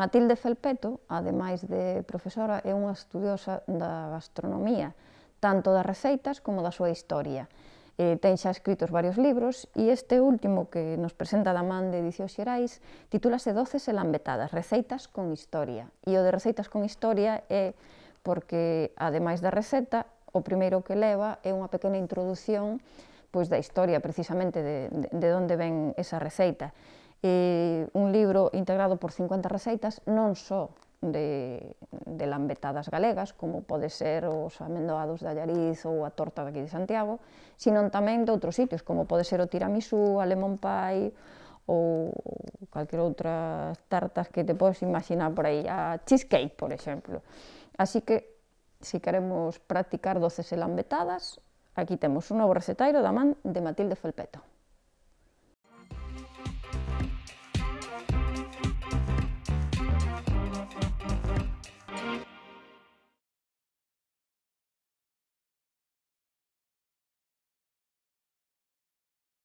Matilde Felpeto, ademais de profesora, é unha estudiosa da gastronomía, tanto das receitas como da súa historia. Eh, ten xa escritos varios libros e este último que nos presenta da man de Edición Xerais titúlase Doces e Lambetadas, Receitas con Historia. E o de Receitas con Historia é porque, ademais da receta, o primeiro que leva é unha pequena introdución pois, da historia precisamente de, de, de onde ven esa receita eh, un libro integrado por 50 receitas non só de, de lambetadas galegas, como pode ser os amendoados da Allariz ou a torta daqui de Santiago, sino tamén de outros sitios, como pode ser o tiramisú, a lemon pie, ou calquera outra tartas que te podes imaginar por aí, a cheesecake, por exemplo. Así que, se si queremos practicar doces e lambetadas, aquí temos un novo recetairo da man de Matilde Felpeto.